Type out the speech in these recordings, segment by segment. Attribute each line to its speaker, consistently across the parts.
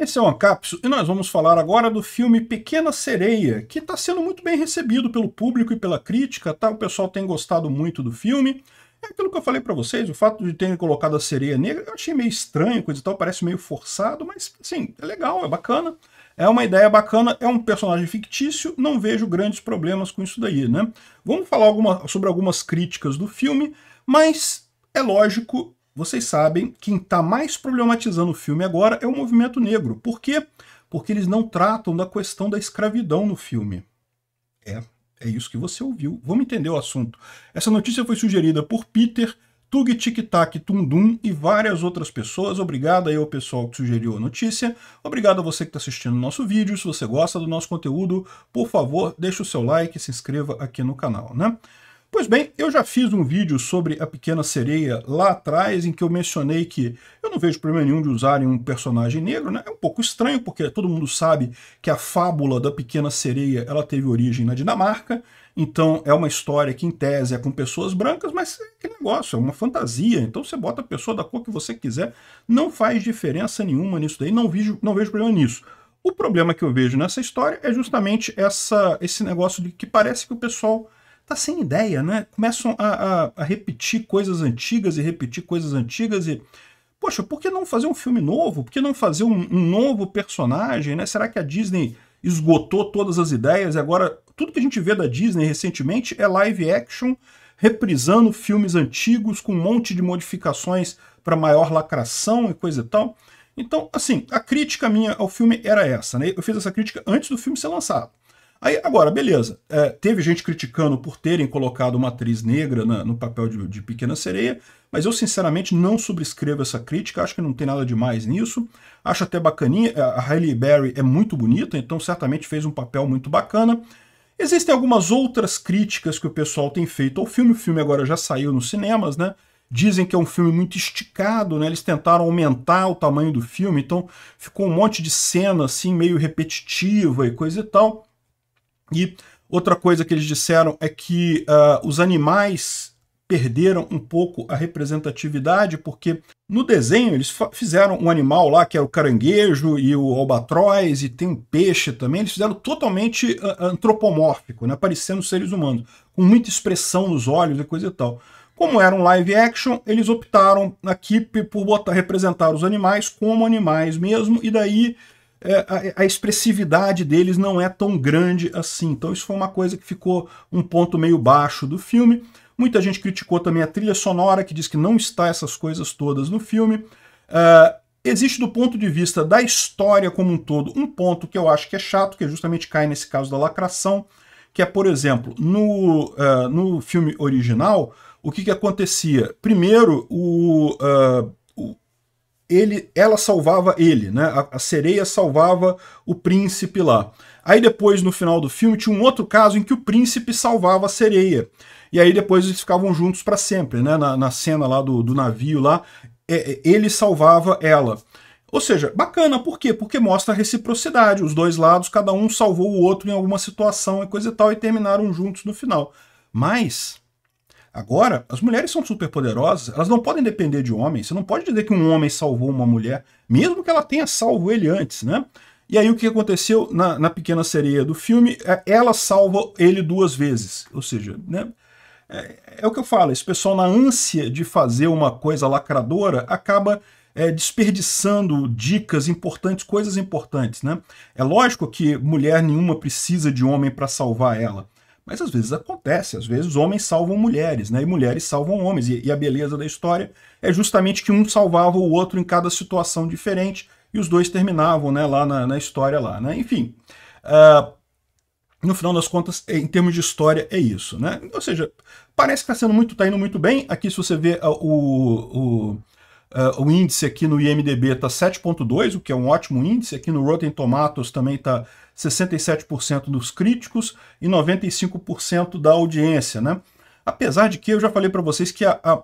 Speaker 1: Esse é o Ancapso e nós vamos falar agora do filme Pequena Sereia, que está sendo muito bem recebido pelo público e pela crítica, tá? O pessoal tem gostado muito do filme. É aquilo que eu falei para vocês, o fato de terem colocado a sereia negra, eu achei meio estranho, coisa e tal, parece meio forçado, mas, assim, é legal, é bacana. É uma ideia bacana, é um personagem fictício, não vejo grandes problemas com isso daí, né? Vamos falar alguma, sobre algumas críticas do filme, mas é lógico, vocês sabem, quem está mais problematizando o filme agora é o movimento negro. Por quê? Porque eles não tratam da questão da escravidão no filme. É, é isso que você ouviu. Vamos entender o assunto. Essa notícia foi sugerida por Peter, Tug Tic Tac Tundum e várias outras pessoas. Obrigado aí ao pessoal que sugeriu a notícia. Obrigado a você que está assistindo o nosso vídeo. Se você gosta do nosso conteúdo, por favor, deixe o seu like e se inscreva aqui no canal, né? Pois bem, eu já fiz um vídeo sobre a Pequena Sereia lá atrás, em que eu mencionei que eu não vejo problema nenhum de usarem um personagem negro, né? É um pouco estranho, porque todo mundo sabe que a fábula da Pequena Sereia ela teve origem na Dinamarca, então é uma história que em tese é com pessoas brancas, mas é que negócio, é uma fantasia, então você bota a pessoa da cor que você quiser, não faz diferença nenhuma nisso daí, não vejo, não vejo problema nisso. O problema que eu vejo nessa história é justamente essa, esse negócio de que parece que o pessoal tá sem ideia, né? Começam a, a, a repetir coisas antigas e repetir coisas antigas e poxa, por que não fazer um filme novo? Por que não fazer um, um, novo personagem? Né? Será que a Disney esgotou todas as ideias e agora tudo que a gente vê da Disney recentemente é live action, reprisando filmes antigos com um monte de modificações para maior lacração e coisa e tal? Então, assim, a crítica minha ao filme era essa, né? Eu fiz essa crítica antes do filme ser lançado. Aí, agora, beleza. É, teve gente criticando por terem colocado uma atriz negra na, no papel de, de, Pequena Sereia, mas eu, sinceramente, não subscrevo essa crítica, acho que não tem nada demais nisso. Acho até bacaninha. É, a Hailey Berry é muito bonita, então certamente fez um papel muito bacana. Existem algumas outras críticas que o pessoal tem feito ao filme. O filme agora já saiu nos cinemas, né? Dizem que é um filme muito esticado, né? Eles tentaram aumentar o tamanho do filme, então ficou um monte de cena assim meio repetitiva e coisa e tal. E outra coisa que eles disseram é que uh, os animais perderam um pouco a representatividade, porque no desenho eles fizeram um animal lá, que era o caranguejo e o albatroz, e tem um peixe também, eles fizeram totalmente uh, antropomórfico, né, parecendo seres humanos, com muita expressão nos olhos e coisa e tal. Como era um live action, eles optaram aqui por botar, representar os animais como animais mesmo, e daí é, a, a, expressividade deles não é tão grande assim. Então isso foi uma coisa que ficou um ponto meio baixo do filme. Muita gente criticou também a trilha sonora, que diz que não está essas coisas todas no filme. Uh, existe do ponto de vista da história como um todo um ponto que eu acho que é chato, que é justamente cai nesse caso da lacração, que é, por exemplo, no, uh, no filme original, o que, que acontecia? Primeiro, o, uh, ele, ela salvava ele, né? A, a, sereia salvava o príncipe lá. Aí depois, no final do filme, tinha um outro caso em que o príncipe salvava a sereia. E aí depois eles ficavam juntos para sempre, né? Na, na, cena lá do, do navio lá, é, é, ele salvava ela. Ou seja, bacana, por quê? Porque mostra a reciprocidade, os dois lados, cada um salvou o outro em alguma situação e coisa e tal, e terminaram juntos no final. Mas Agora, as mulheres são superpoderosas, elas não podem depender de homens. Você não pode dizer que um homem salvou uma mulher, mesmo que ela tenha salvo ele antes, né? E aí o que aconteceu na, na pequena sereia do filme? É, ela salva ele duas vezes. Ou seja, né? É, é, o que eu falo, esse pessoal na ânsia de fazer uma coisa lacradora acaba é, desperdiçando dicas importantes, coisas importantes. Né? É lógico que mulher nenhuma precisa de homem para salvar ela, mas às vezes acontece, às vezes homens salvam mulheres, né? E mulheres salvam homens. E, e a beleza da história é justamente que um salvava o outro em cada situação diferente e os dois terminavam, né? Lá na, na história lá, né? Enfim. Uh, no final das contas, é, em termos de história, é isso, né? Ou seja, parece que está sendo muito, tá indo muito bem. Aqui, se você vê uh, o, o Uh, o índice aqui no IMDB está 7.2, o que é um ótimo índice. Aqui no Rotten Tomatoes também está 67% dos críticos e 95% da audiência, né? Apesar de que eu já falei para vocês que a, a,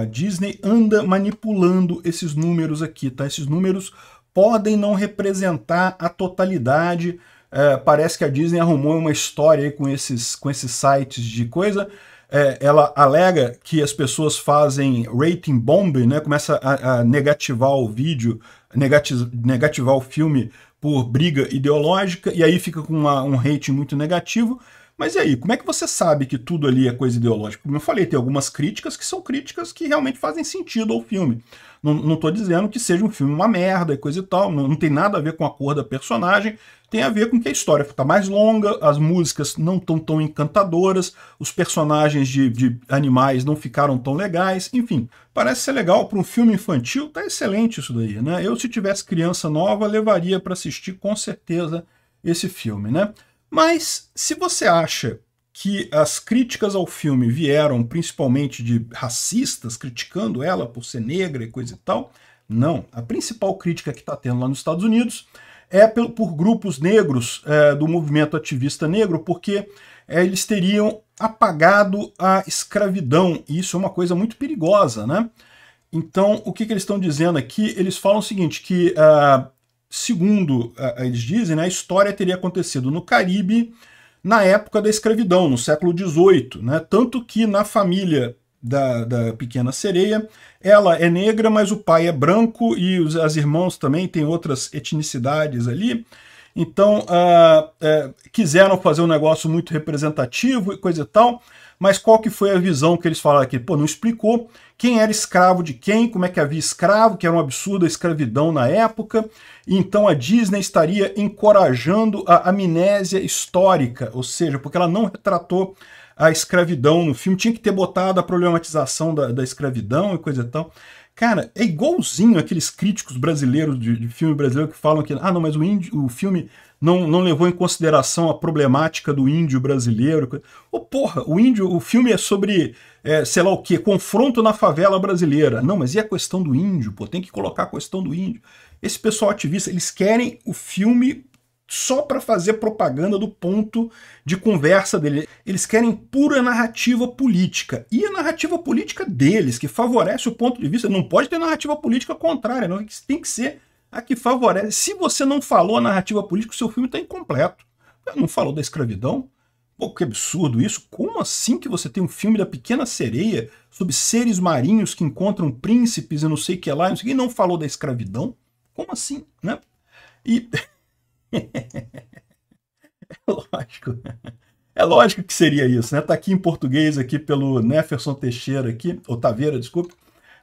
Speaker 1: a, Disney anda manipulando esses números aqui, tá? Esses números podem não representar a totalidade. É, parece que a Disney arrumou uma história aí com esses, com esses sites de coisa. É, ela alega que as pessoas fazem rating bomb, né? Começa a, a negativar o vídeo, negativar o filme por briga ideológica, e aí fica com uma, um rating muito negativo. Mas e aí, como é que você sabe que tudo ali é coisa ideológica? Como eu falei, tem algumas críticas que são críticas que realmente fazem sentido ao filme. Não, estou dizendo que seja um filme uma merda e coisa e tal, não, não tem nada a ver com a cor da personagem, tem a ver com que a história está mais longa, as músicas não estão tão encantadoras, os personagens de, de, animais não ficaram tão legais, enfim, parece ser legal para um filme infantil, tá excelente isso daí, né? Eu, se tivesse criança nova, levaria para assistir com certeza esse filme, né? Mas se você acha que as críticas ao filme vieram principalmente de racistas criticando ela por ser negra e coisa e tal, não. A principal crítica que está tendo lá nos Estados Unidos é por grupos negros é, do movimento ativista negro, porque é, eles teriam apagado a escravidão, e isso é uma coisa muito perigosa, né? Então, o que, que eles estão dizendo aqui? Eles falam o seguinte, que uh, segundo eh, eles dizem, né, a história teria acontecido no Caribe na época da escravidão, no século XVIII. Né? Tanto que na família da, da, pequena sereia, ela é negra, mas o pai é branco e os, as irmãs também têm outras etnicidades ali. Então, ah, eh, quiseram fazer um negócio muito representativo e coisa e tal. Mas qual que foi a visão que eles falaram aqui? Pô, não explicou quem era escravo de quem, como é que havia escravo, que era um absurdo a escravidão na época. Então a Disney estaria encorajando a amnésia histórica, ou seja, porque ela não retratou a escravidão no filme. Tinha que ter botado a problematização da, da escravidão e coisa e tal. Cara, é igualzinho aqueles críticos brasileiros de, de filme brasileiro que falam que, ah, não, mas o, índio, o filme não, não levou em consideração a problemática do índio brasileiro. Ô, oh, porra, o índio, o filme é sobre, é, sei lá o quê, confronto na favela brasileira. Não, mas e a questão do índio? Pô, tem que colocar a questão do índio. Esse pessoal ativista, eles querem o filme só para fazer propaganda do ponto de conversa dele. Eles querem pura narrativa política. E a narrativa política deles, que favorece o ponto de vista, não pode ter narrativa política contrária, não. Tem que ser a que favorece. Se você não falou a narrativa política, o seu filme está incompleto. Não falou da escravidão? Pô, que absurdo isso! Como assim que você tem um filme da Pequena Sereia sobre seres marinhos que encontram príncipes e não sei o que lá, e não falou da escravidão? Como assim, né? E é lógico. É lógico que seria isso, né? Tá aqui em português aqui pelo Neferson Teixeira aqui, ou Taveira, desculpe.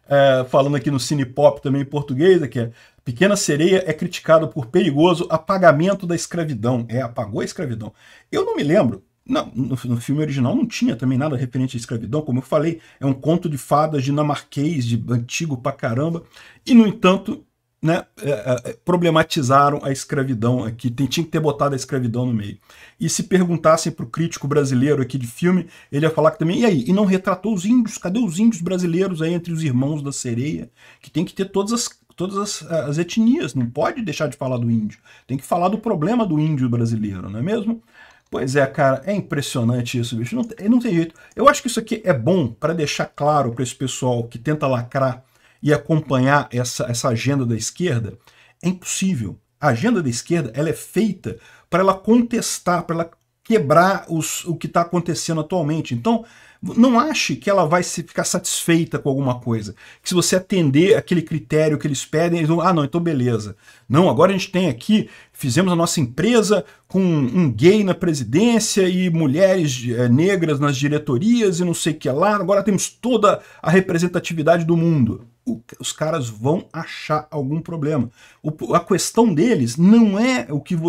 Speaker 1: É, falando aqui no Cine Pop também em português, aqui é Pequena Sereia é criticado por perigoso apagamento da escravidão. É, apagou a escravidão. Eu não me lembro, não, no, no, filme original não tinha também nada referente à escravidão, como eu falei, é um conto de fadas dinamarquês, de antigo pra caramba, e no entanto né, é, é, problematizaram a escravidão aqui, tinha que ter botado a escravidão no meio. E se perguntassem para o crítico brasileiro aqui de filme, ele ia falar que também, e aí, e não retratou os índios? Cadê os índios brasileiros aí entre os irmãos da sereia? Que tem que ter todas as, todas as, as etnias, não pode deixar de falar do índio. Tem que falar do problema do índio brasileiro, não é mesmo? Pois é, cara, é impressionante isso, bicho. Não, não tem jeito. Eu acho que isso aqui é bom para deixar claro para esse pessoal que tenta lacrar e acompanhar essa, essa agenda da esquerda? É impossível. A agenda da esquerda ela é feita para ela contestar, para ela quebrar os, o que está acontecendo atualmente. Então, não ache que ela vai se ficar satisfeita com alguma coisa. Que se você atender aquele critério que eles pedem, eles vão, ah, não, então beleza. Não, agora a gente tem aqui fizemos a nossa empresa com um gay na presidência e mulheres é, negras nas diretorias e não sei o que lá, agora temos toda a representatividade do mundo. O, os caras vão achar algum problema. O, a questão deles não é o que o,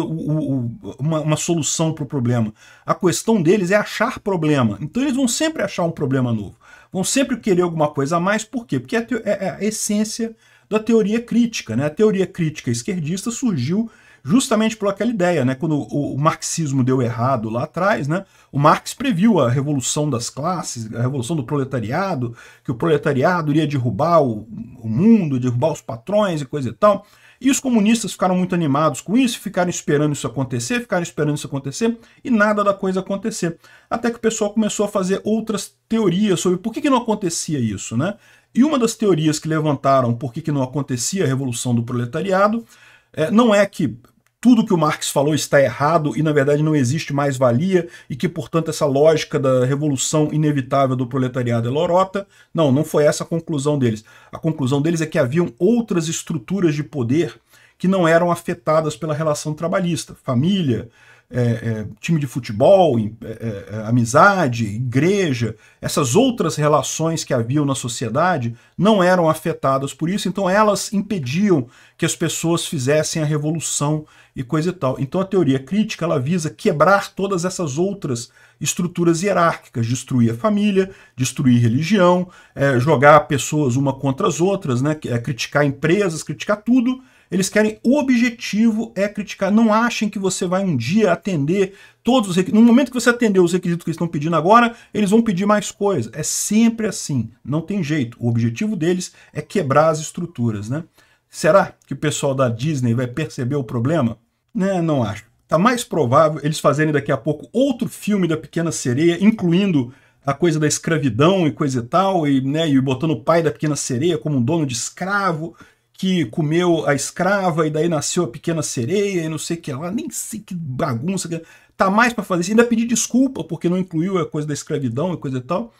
Speaker 1: uma, uma solução para o problema. A questão deles é achar problema. Então eles vão sempre achar um problema novo. Vão sempre querer alguma coisa a mais, por quê? Porque é a, é, é a essência da teoria crítica. Né? A teoria crítica esquerdista surgiu justamente por aquela ideia, né? Quando o, o marxismo deu errado lá atrás, né? O Marx previu a revolução das classes, a revolução do proletariado, que o proletariado iria derrubar o, o mundo, derrubar os patrões e coisa e tal. E os comunistas ficaram muito animados com isso, ficaram esperando isso acontecer, ficaram esperando isso acontecer e nada da coisa acontecer. Até que o pessoal começou a fazer outras teorias sobre por que, que não acontecia isso, né? E uma das teorias que levantaram por que, que não acontecia a revolução do proletariado é, não é que tudo que o Marx falou está errado e, na verdade, não existe mais-valia e que, portanto, essa lógica da revolução inevitável do proletariado é lorota. Não, não foi essa a conclusão deles. A conclusão deles é que haviam outras estruturas de poder que não eram afetadas pela relação trabalhista. Família, é, é, time de futebol, é, é, é, amizade, igreja, essas outras relações que haviam na sociedade não eram afetadas por isso, então elas impediam que as pessoas fizessem a revolução e coisa e tal. Então a teoria crítica ela visa quebrar todas essas outras estruturas hierárquicas, destruir a família, destruir religião, é, jogar pessoas uma contra as outras, né, criticar empresas, criticar tudo eles querem o objetivo é criticar. Não achem que você vai um dia atender todos os requisitos. No momento que você atender os requisitos que eles estão pedindo agora, eles vão pedir mais coisa. É sempre assim. Não tem jeito. O objetivo deles é quebrar as estruturas, né? Será que o pessoal da Disney vai perceber o problema? Né, não acho. Tá mais provável eles fazerem daqui a pouco outro filme da Pequena Sereia, incluindo a coisa da escravidão e coisa e tal, e, né, e botando o pai da pequena sereia como um dono de escravo, que comeu a escrava e daí nasceu a pequena sereia e não sei o que lá, nem sei que bagunça. Que... É. Tá mais para fazer isso. Ainda pedir desculpa porque não incluiu a coisa da escravidão e coisa e tal.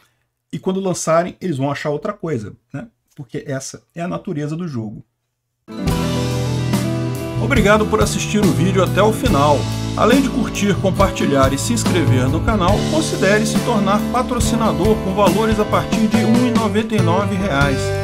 Speaker 1: E quando lançarem, eles vão achar outra coisa, né? Porque essa é a natureza do jogo. Obrigado por assistir o vídeo até o final. Além de curtir, compartilhar e se inscrever no canal, considere se tornar patrocinador com valores a partir de R$ 1,99